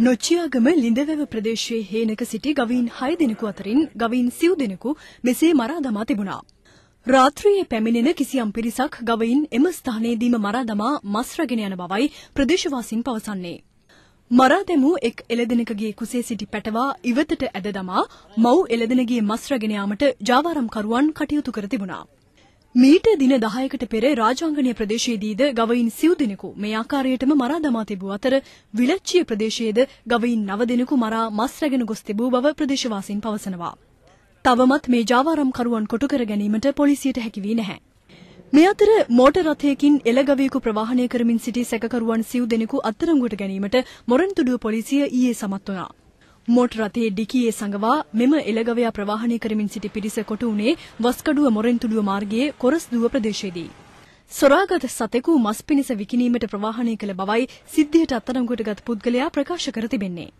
නොච්චියාගම ලිඳවැව ප්‍රදේශයේ හේනක සිටි ගවීන් හය දෙනෙකු අතරින් ගවීන් සිව් දෙනෙකු මෙසේ මරා දමා තිබුණා. රාත්‍රියේ පැමිණෙන කිසියම් පිරිසක් ගවයින් එම ස්ථානයේදීම මරා දමා මස් රැගෙන යන බවයි ප්‍රදේශවාසීන් පවසන්නේ. මරා දැමූ එක් එළදෙනකගේ කුසේ සිටි පැටවා ඉවතට ඇද දමා මව් එළදෙනගේ මස් රැගෙන යාමට ජාවාරම්කරුවන් කටයුතු කර තිබුණා. මීට දින 10කට පෙර රාජාංගනීය ප්‍රදේශයේදීද ගවයින් සිව් දෙනෙකු මේ ආකාරයටම මරා දමා තිබූ අතර විලච්චිය ප්‍රදේශයේද ගවයින් 9 දෙනෙකු මරා මස් රැගෙන ගොස් තිබූ බව ප්‍රදේශවාසීන් පවසනවා. තවමත් මේ ජාවාරම් කරුවන් කොටු කර ගැනීමට පොලිසියට හැකි වී නැහැ. මේ අතර මෝටර් රථයකින් එළ ගවයෙකු ප්‍රවාහනය කරමින් සිටි සැකකරුවන් සිව් දෙනෙකු අත්අඩංගුවට ගැනීමට මොරන්තුඩුව පොලිසිය ඊයේ සමත් වුණා. මෝට් රථයේ ඩිකියේ සඟවා මෙම එළගවයා ප්‍රවාහනය කරමින් සිටි පිරිස කොට වුණේ වස්කඩුව මොරෙන්තුළුව මාර්ගයේ කොරස්දුව ප්‍රදේශයේදී. සොරාගත සතෙකු මස් පිණිස විකිණීමට ප්‍රවාහනය කළ බවයි සිද්ධියට අත්අඩංගුවට ගත් පුද්ගලයා ප්‍රකාශ කර තිබෙන්නේ.